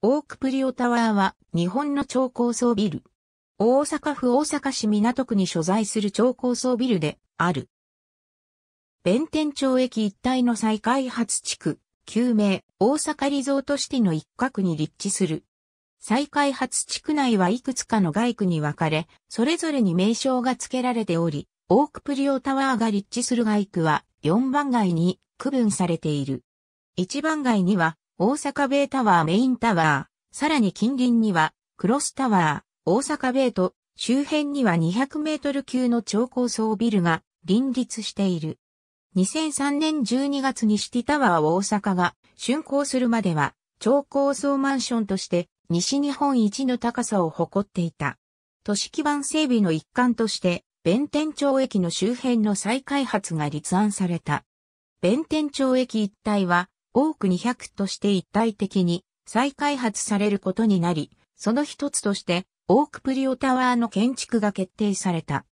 オークプリオタワーは日本の超高層ビル。大阪府大阪市港区に所在する超高層ビルである。弁天町駅一帯の再開発地区、旧名、大阪リゾートシティの一角に立地する。再開発地区内はいくつかの外区に分かれ、それぞれに名称が付けられており、オークプリオタワーが立地する外区は4番街に区分されている。1番街には大阪ベイタワーメインタワー、さらに近隣には、クロスタワー、大阪ベイと、周辺には200メートル級の超高層ビルが林立している。2003年12月にシティタワー大阪が竣工するまでは超高層マンションとして西日本一の高さを誇っていた。都市基盤整備の一環として弁天町駅の周辺の再開発が立案された。弁天町駅一帯は多く200として一体的に再開発されることになり、その一つとしてオークプリオタワーの建築が決定された。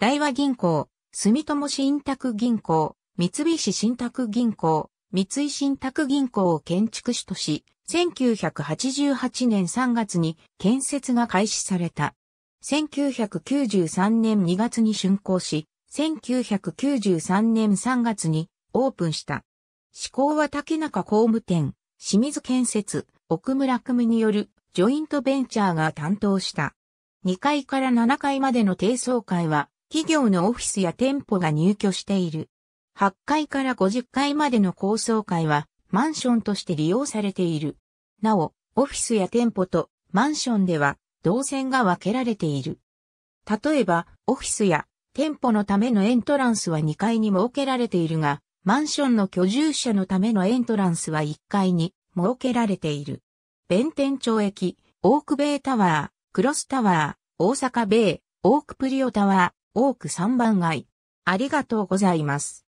大和銀行、住友信託銀行、三菱信託銀行、三井信託銀行を建築主とし、1988年3月に建設が開始された。1993年2月に竣工し、1993年3月にオープンした。志向は竹中工務店、清水建設、奥村組によるジョイントベンチャーが担当した。2階から7階までの低層階は、企業のオフィスや店舗が入居している。8階から50階までの高層階は、マンションとして利用されている。なお、オフィスや店舗とマンションでは、動線が分けられている。例えば、オフィスや店舗のためのエントランスは2階に設けられているが、マンションの居住者のためのエントランスは1階に設けられている。弁天町駅、オークベイタワー、クロスタワー、大阪ベイ、オークプリオタワー、オーク3番街。ありがとうございます。